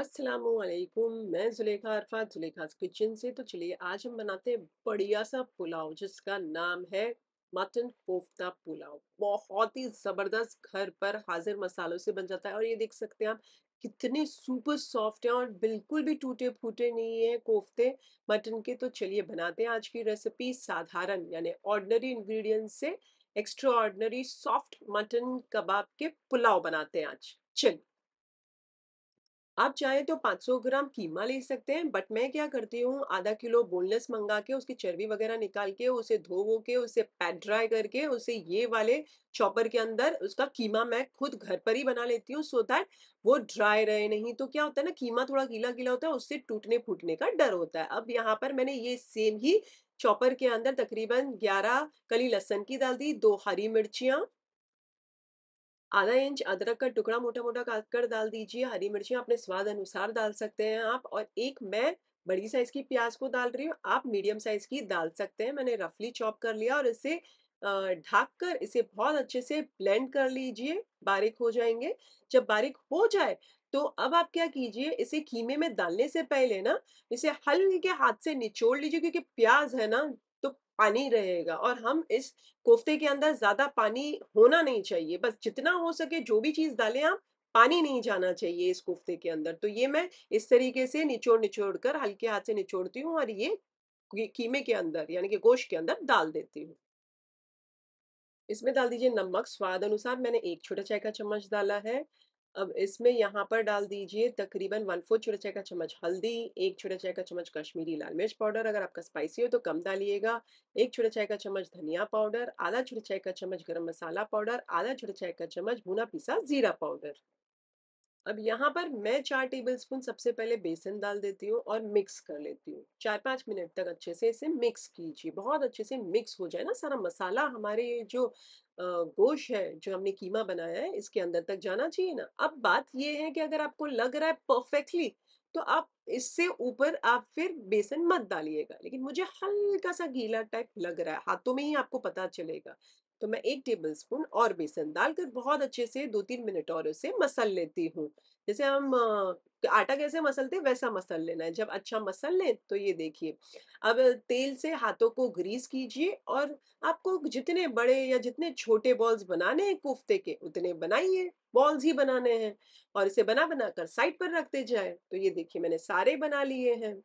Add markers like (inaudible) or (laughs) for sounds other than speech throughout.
असलकुम मैं जुलेखा अरफा जुलेखा किचन से तो चलिए आज हम बनाते हैं बढ़िया सा पुलाव जिसका नाम है मटन कोफ्ता पुलाव बहुत ही ज़बरदस्त घर पर हाजिर मसालों से बन जाता है और ये देख सकते हैं आप कितने सुपर सॉफ्ट हैं और बिल्कुल भी टूटे फूटे नहीं हैं कोफ्ते मटन के तो चलिए बनाते हैं आज की रेसिपी साधारण यानी ऑर्डनरी इन्ग्रीडियंट से extraordinary soft mutton kebab के पुलाव बनाते हैं आज चलिए आप चाहे तो 500 ग्राम कीमा ले सकते हैं बट मैं क्या करती हूँ आधा किलो बोनलेस मंगा के उसकी चर्बी वगैरह निकाल के उसे धो वो के उसे पैट ड्राई करके उसे ये वाले चॉपर के अंदर उसका कीमा मैं खुद घर पर ही बना लेती हूँ सो दैट वो ड्राई रहे नहीं तो क्या होता है ना कीमा थोड़ा गीला गीला होता है उससे टूटने फूटने का डर होता है अब यहाँ पर मैंने ये सेम ही चॉपर के अंदर तकरीबन 11 कली लहसन की डाल दी दो हरी मिर्चियाँ आधा इंच अदरक का टुकड़ा मोटा मोटा काट कर डाल दीजिए हरी मिर्ची अपने स्वाद अनुसार डाल सकते हैं आप और एक मैं बड़ी साइज की प्याज को डाल रही हूँ आप मीडियम साइज की डाल सकते हैं मैंने रफली चॉप कर लिया और इसे ढाक कर इसे बहुत अच्छे से ब्लेंड कर लीजिए बारीक हो जाएंगे जब बारीक हो जाए तो अब आप क्या कीजिए इसे कीमे में डालने से पहले ना इसे हल्के हाथ से निचोड़ लीजिए क्योंकि प्याज है ना तो पानी रहेगा और हम इस कोफ्ते के अंदर ज्यादा पानी होना नहीं चाहिए बस जितना हो सके जो भी चीज डालें आप पानी नहीं जाना चाहिए इस कोफ्ते के अंदर तो ये मैं इस तरीके से निचोड़ निचोड़ कर हल्के हाथ से निचोड़ती हूँ और ये कीमे के अंदर यानी कि गोश्त के अंदर डाल देती हूँ इसमें डाल दीजिए नमक स्वाद अनुसार मैंने एक छोटा चाय का चम्मच डाला है अब इसमें यहाँ पर डाल दीजिए तकरीबन वन फोर्थ छोटा चाय का चम्मच हल्दी एक छोटा चाय का चम्मच कश्मीरी लाल मिर्च पाउडर अगर आपका स्पाइसी हो तो कम डालिएगा एक छोटा चाय का चम्मच धनिया पाउडर आधा छोटा चाय का चम्मच गरम मसाला पाउडर आधा छोटा चाय का चम्मच भुना पिसा जीरा पाउडर अब यहाँ पर मैं चार टेबल स्पून सबसे पहले बेसन डाल देती हूँ और मिक्स कर लेती हूँ चार पाँच मिनट तक अच्छे से इसे मिक्स कीजिए बहुत अच्छे से मिक्स हो जाए ना सारा मसाला हमारे जो गोश है जो हमने कीमा बनाया है इसके अंदर तक जाना चाहिए ना अब बात यह है कि अगर आपको लग रहा है परफेक्टली तो आप इससे ऊपर आप फिर बेसन मत डालिएगा लेकिन मुझे हल्का सा गीला टाइप लग रहा है हाथों में ही आपको पता चलेगा तो मैं एक टेबलस्पून और बेसन डालकर बहुत अच्छे से दो तीन मिनट और उसे मसल लेती हूँ जैसे हम आटा कैसे मसलते वैसा मसल लेना है जब अच्छा मसल लें तो ये देखिए अब तेल से हाथों को ग्रीस कीजिए और आपको जितने बड़े या जितने छोटे बॉल्स बनाने हैं कोफ्ते के उतने बनाइए बॉल्स ही बनाने हैं और इसे बना बना कर साइड पर रखते जाए तो ये देखिए मैंने सारे बना लिए हैं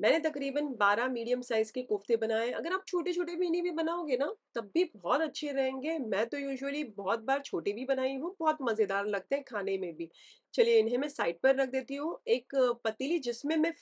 मैंने तकरीबन 12 मीडियम साइज़ के कोफ्ते बनाए अगर आप छोटे छोटे भी भी बनाओगे ना तब भी बहुत अच्छे रहेंगे मैं तो यूजुअली बहुत बार छोटे भी बनाई हूँ बहुत मज़ेदार लगते हैं खाने में भी चलिए इन्हें मैं साइड पर रख देती हूँ एक पतीली जिसमें मैं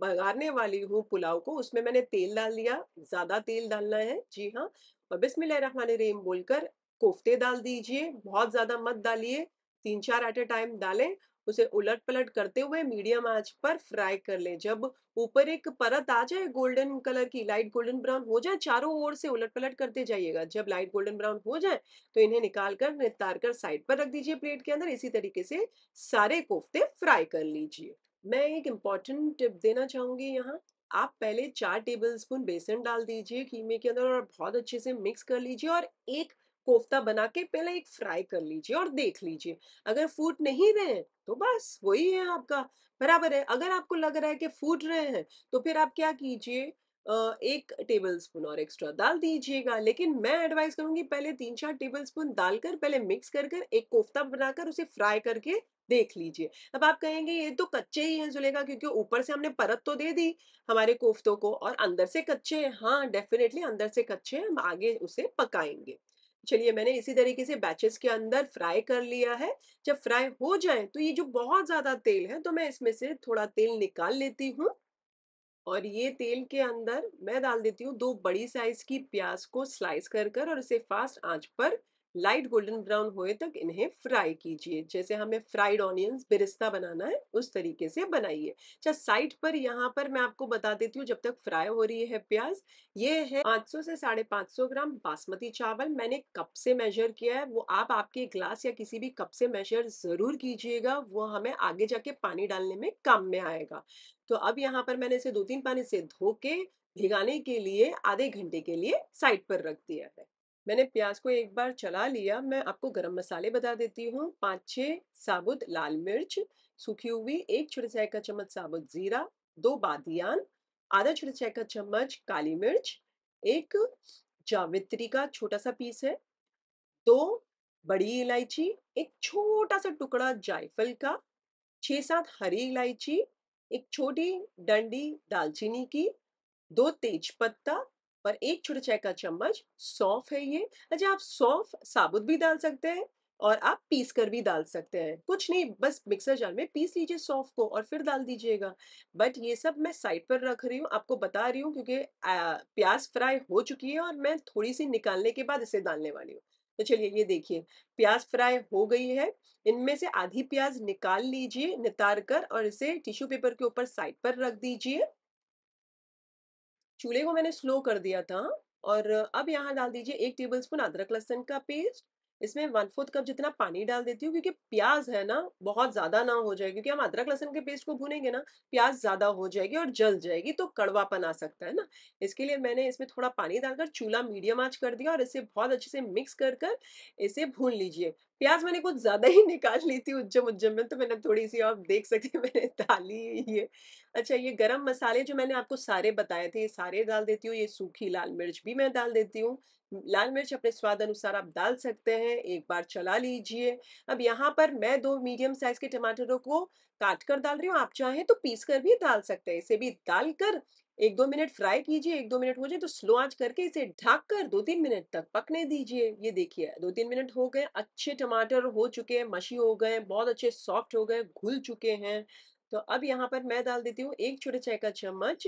बघारने वाली हूँ पुलाव को उसमें मैंने तेल डाल दिया ज़्यादा तेल डालना है जी हाँ और रेम बोलकर कोफ्ते डाल दीजिए बहुत ज़्यादा मत डालिए तीन चार एट ए टाइम डालें उसे उलट पलट करते हुए मीडियम आंच पर फ्राई कर लें जब ऊपर एक परत आ जाए गोल्डन कलर की लाइट गोल्डन ब्राउन हो जाए चारों ओर से उलट पलट करते जाइएगा जब लाइट गोल्डन ब्राउन हो जाए तो इन्हें निकाल कर नितार कर साइड पर रख दीजिए प्लेट के अंदर इसी तरीके से सारे कोफ्ते फ्राई कर लीजिए मैं एक इम्पॉर्टेंट टिप देना चाहूंगी यहाँ आप पहले चार टेबलस्पून बेसन डाल दीजिए कीमे के अंदर और बहुत अच्छे से मिक्स कर लीजिए और एक कोफ्ता बना के पहले एक फ्राई कर लीजिए और देख लीजिए अगर फूट नहीं रहे हैं तो बस वही है आपका बराबर है अगर आपको लग रहा है कि फूट रहे हैं तो फिर आप क्या कीजिए एक टेबल स्पून और एक्स्ट्रा दाल दीजिएगा लेकिन मैं एडवाइस करूंगी पहले तीन चार टेबल स्पून डालकर पहले मिक्स कर कर एक कोफ्ता बनाकर उसे फ्राई करके देख लीजिए अब आप कहेंगे ये तो कच्चे ही हैं जुलेगा क्योंकि ऊपर से हमने परत तो दे दी हमारे कोफ्तों को और अंदर से कच्चे हैं हाँ डेफिनेटली अंदर से कच्चे हैं हम आगे उसे पकाएंगे चलिए मैंने इसी तरीके से बैचेस के अंदर फ्राई कर लिया है जब फ्राई हो जाए तो ये जो बहुत ज़्यादा तेल है तो मैं इसमें से थोड़ा तेल निकाल लेती हूँ और ये तेल के अंदर मैं डाल देती हूँ दो बड़ी साइज की प्याज को स्लाइस कर कर और इसे फास्ट आंच पर लाइट गोल्डन ब्राउन होए तक इन्हें फ्राई कीजिए जैसे हमें फ्राइड ऑनियंस बिरिस्ता बनाना है उस तरीके से बनाइए अच्छा साइड पर यहाँ पर मैं आपको बता देती हूँ जब तक फ्राई हो रही है प्याज ये है 500 से साढ़े ग्राम बासमती चावल मैंने कप से मेजर किया है वो आप आपके ग्लास या किसी भी कप से मेजर जरूर कीजिएगा वो हमें आगे जाके पानी डालने में काम में आएगा तो अब यहाँ पर मैंने इसे दो तीन पानी से धो के भिगाने के लिए आधे घंटे के लिए साइड पर रख दिया है मैंने प्याज को एक बार चला लिया मैं आपको गरम मसाले बता देती हूँ पाँच छः साबुत लाल मिर्च सूखी हुई एक छोटे चाय का चम्मच साबुत ज़ीरा दो बादियान आधा छोटे चाय का चम्मच काली मिर्च एक जावित्री का छोटा सा पीस है दो बड़ी इलायची एक छोटा सा टुकड़ा जायफल का छः सात हरी इलायची एक छोटी डंडी दालचीनी की दो तेज पत्ता और एक छोटे चाय का चम्मच सौफ है ये अच्छा आप सौफ साबुत भी डाल सकते हैं और आप पीस कर भी डाल सकते हैं कुछ नहीं बस मिक्सर जार में पीस लीजिए सौफ को और फिर डाल दीजिएगा बट ये सब मैं साइड पर रख रही हूँ आपको बता रही हूँ क्योंकि प्याज फ्राई हो चुकी है और मैं थोड़ी सी निकालने के बाद इसे डालने वाली हूँ तो चलिए ये देखिए प्याज फ्राई हो गई है इनमें से आधी प्याज निकाल लीजिए नितार कर और इसे टिश्यू पेपर के ऊपर साइड पर रख दीजिए चूल्हे को मैंने स्लो कर दिया था और अब यहाँ डाल दीजिए एक टेबल स्पून अदरक लहसन का पेस्ट इसमें वन फोर्थ कप जितना पानी डाल देती हूँ क्योंकि प्याज है ना बहुत ज्यादा ना हो जाएगी क्योंकि हम अदरक लहसन के पेस्ट को भूनेंगे ना प्याज ज्यादा हो जाएगी और जल जाएगी तो कड़वापन आ सकता है ना इसके लिए मैंने इसमें थोड़ा पानी डालकर चूल्हा मीडियम आंच कर दिया और इसे बहुत अच्छे से मिक्स कर कर इसे भून लीजिए प्याज मैंने कुछ ज़्यादा ही निकाल ली थी उज्जम उज्जम में तो मैंने थोड़ी सी आप देख सकते हैं (laughs) मैंने डाली ये अच्छा ये गरम मसाले जो मैंने आपको सारे बताए थे ये सारे डाल देती हूँ ये सूखी लाल मिर्च भी मैं डाल देती हूँ लाल मिर्च अपने स्वाद अनुसार आप डाल सकते हैं एक बार चला लीजिए अब यहाँ पर मैं दो मीडियम साइज के टमाटरों को काट कर डाल रही हूँ आप चाहें तो पीस कर भी डाल सकते हैं इसे भी डाल कर एक दो मिनट फ्राई कीजिए एक दो मिनट हो जाए तो स्लो आंच करके इसे ढक कर दो तीन मिनट तक पकने दीजिए ये देखिए दो तीन मिनट हो गए अच्छे टमाटर हो चुके हैं मशी हो गए बहुत अच्छे सॉफ्ट हो गए घुल चुके हैं तो अब यहाँ पर मैं डाल देती हूँ एक छोटे चाय का चम्मच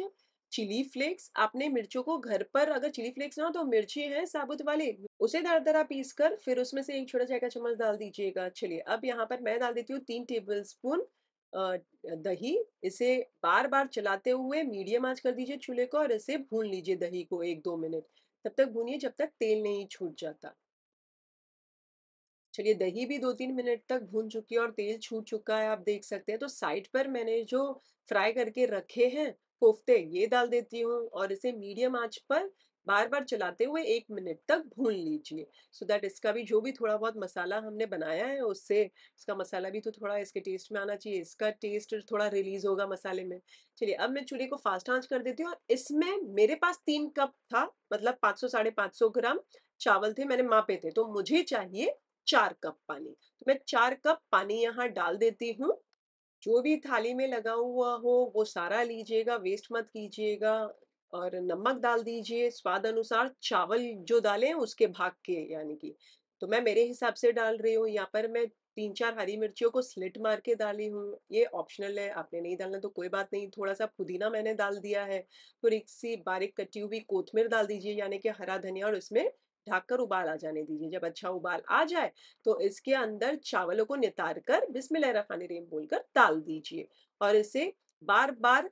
चिली फ्लेक्स आपने मिर्चों को घर पर अगर चिली फ्लेक्स ना हो तो मिर्ची है साबुत वाले उसे दर दरा पीस कर फिर उसमें से एक छोटा चाय का चम्मच डाल दीजिएगा चलिए अब यहाँ पर मैं डाल देती हूँ तीन टेबल स्पून दही इसे बार बार चलाते हुए मीडियम आंच कर दीजिए चूल्हे को और इसे भून लीजिए दही को एक दो मिनट तब तक भूनिए जब तक तेल नहीं छूट जाता चलिए दही भी दो तीन मिनट तक भून चुकी है और तेल छूट चुका है आप देख सकते हैं तो साइड पर मैंने जो फ्राई करके रखे हैं कोफ्ते ये डाल देती हूँ और इसे मीडियम आंच पर बार बार चलाते हुए एक मिनट तक भून लीजिए सो दैट इसका भी जो भी थोड़ा बहुत मसाला हमने बनाया है उससे इसका मसाला भी तो थोड़ा इसके टेस्ट में आना चाहिए इसका टेस्ट थोड़ा रिलीज होगा मसाले में चलिए अब मैं चूल्हे को फास्ट आंच कर देती हूँ और इसमें मेरे पास तीन कप था मतलब पाँच सौ साढ़े पाँच सौ ग्राम चावल थे मैंने मापे थे तो मुझे चाहिए चार कप पानी तो मैं चार कप पानी यहाँ डाल देती हूँ जो भी थाली में लगा हुआ हो वो सारा लीजिएगा वेस्ट मत कीजिएगा और नमक डाल दीजिए स्वाद अनुसार चावल जो डालें उसके भाग के यानी कि तो मैं मेरे हिसाब से डाल रही हूँ यहाँ पर मैं तीन चार हरी मिर्चियों को स्लिट मार के डाली हूँ ये ऑप्शनल है आपने नहीं डालना तो कोई बात नहीं थोड़ा सा पुदीना मैंने डाल दिया है फिर एक सी बारीक कटी हुई कोथमीर डाल दीजिए यानी कि हरा धनिया और इसमें ढककर उबाल आ जाने दीजिए जब अच्छा उबाल आ जाए तो इसके अंदर चावलों को नितार कर बिस्मिल्लाह रहीम बोलकर डाल दीजिए और इसे बार बार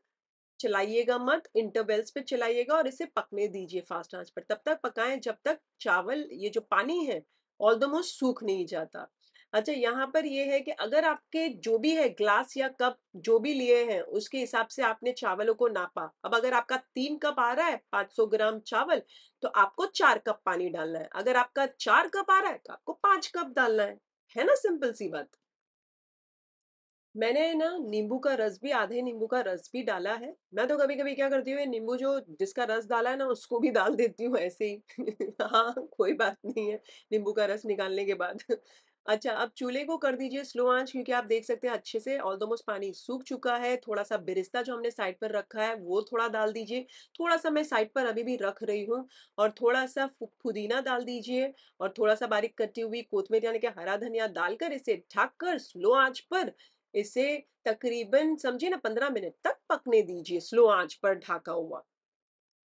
चलाइएगा मत इंटरवेल्स पे चलाइएगा और इसे पकने दीजिए फास्ट आंच पर तब तक पकाएं जब तक चावल ये जो पानी है ऑल द मोस्ट सूख नहीं जाता अच्छा यहाँ पर यह है कि अगर आपके जो भी है ग्लास या कप जो भी लिए हैं उसके हिसाब से आपने चावलों को नापा अब अगर आपका तीन कप आ रहा है 500 ग्राम चावल तो आपको चार कप पानी डालना है अगर आपका चार कप आ रहा है तो आपको पांच कप डालना है है ना सिंपल सी बात मैंने ना नींबू का रस भी आधे नींबू का रस भी डाला है मैं तो कभी कभी क्या करती हूँ नींबू जो जिसका रस डाला है ना उसको भी डाल देती हूँ ऐसे ही (laughs) हाँ कोई बात नहीं है नींबू का रस निकालने के बाद अच्छा अब चूल्हे को कर दीजिए स्लो आंच क्योंकि आप देख सकते हैं अच्छे से ऑलमोस्ट पानी सूख चुका है थोड़ा सा बिरिस्ता जो हमने साइड पर रखा है वो थोड़ा डाल दीजिए थोड़ा सा मैं साइड पर अभी भी रख रही हूँ और थोड़ा सा पुदीना डाल दीजिए और थोड़ा सा बारीक कटी हुई कोथमेर यानी कि हरा धनिया डालकर इसे ढक कर स्लो आँच पर इसे तकरीबन समझिए ना पंद्रह मिनट तक पकने दीजिए स्लो आंच पर ढाका हुआ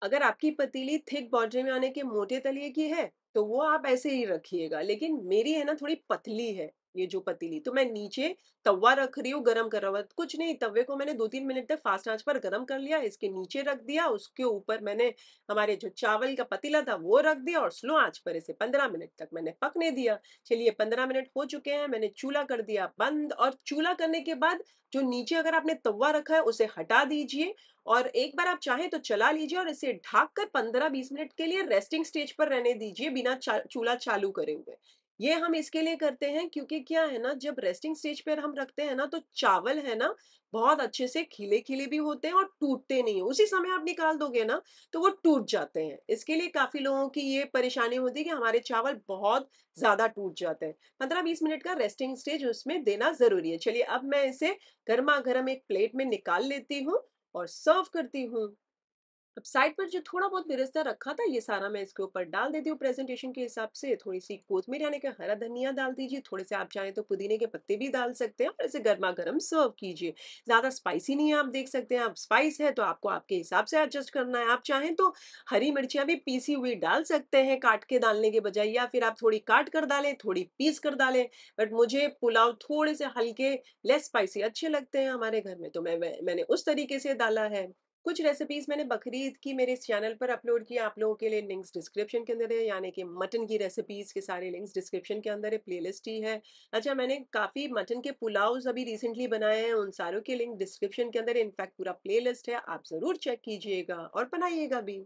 अगर आपकी पतीली थिक बॉर्डर में आने के मोटे तलिए की है तो वो आप ऐसे ही रखिएगा लेकिन मेरी है ना थोड़ी पतली है ये जो पतीली तो मैं नीचे तवा रख रही हूँ गर्म कर रहा कुछ नहीं तवे को मैंने दो तीन मिनट तक फास्ट आंच पर गर्म कर लिया इसके नीचे रख दिया उसके ऊपर मैंने हमारे जो चावल का पतीला था वो रख दिया और स्लो आंच पर इसे पंद्रह मिनट तक मैंने पकने दिया चलिए पंद्रह मिनट हो चुके हैं मैंने चूल्हा कर दिया बंद और चूल्हा करने के बाद जो नीचे अगर आपने तवा रखा है उसे हटा दीजिए और एक बार आप चाहें तो चला लीजिए और इसे ढाक कर पंद्रह बीस मिनट के लिए रेस्टिंग स्टेज पर रहने दीजिए बिना चूल्हा चालू करे हुए ये हम इसके लिए करते हैं क्योंकि क्या है ना जब रेस्टिंग स्टेज पर हम रखते हैं ना तो चावल है ना बहुत अच्छे से खिले खिले भी होते हैं और टूटते नहीं है उसी समय आप निकाल दोगे ना तो वो टूट जाते हैं इसके लिए काफी लोगों की ये परेशानी होती है कि हमारे चावल बहुत ज्यादा टूट जाते हैं पंद्रह बीस मिनट का रेस्टिंग स्टेज उसमें देना जरूरी है चलिए अब मैं इसे गर्मा गर्म एक प्लेट में निकाल लेती हूँ और सर्व करती हूँ अब साइड पर जो थोड़ा बहुत बिरस्ता रखा था ये सारा मैं इसके ऊपर डाल देती हूँ प्रेजेंटेशन के हिसाब से थोड़ी सी कोथमीर यानी कि हरा धनिया डाल दीजिए थोड़े से आप चाहें तो पुदीने के पत्ते भी डाल सकते हैं और इसे गर्मा गर्म सर्व कीजिए ज़्यादा स्पाइसी नहीं है आप देख सकते हैं आप स्पाइस है तो आपको आपके हिसाब से एडजस्ट करना है आप चाहें तो हरी मिर्चियाँ भी पीसी हुई डाल सकते हैं काट के डालने के बजाय या फिर आप थोड़ी काट कर डालें थोड़ी पीस कर डालें बट मुझे पुलाव थोड़े से हल्के लेस स्पाइसी अच्छे लगते हैं हमारे घर में तो मैं मैंने उस तरीके से डाला है कुछ रेसिपीज़ मैंने बकरीद की मेरे इस चैनल पर अपलोड किया आप लोगों के लिए लिंक्स डिस्क्रिप्शन के अंदर है यानी कि मटन की रेसिपीज़ के सारे लिंक्स डिस्क्रिप्शन के अंदर है प्लेलिस्ट ही है अच्छा मैंने काफ़ी मटन के पुलाव अभी रिसेंटली बनाए हैं उन सारों के लिंक डिस्क्रिप्शन के अंदर इनफैक्ट पूरा प्ले है आप ज़रूर चेक कीजिएगा और बनाइएगा भी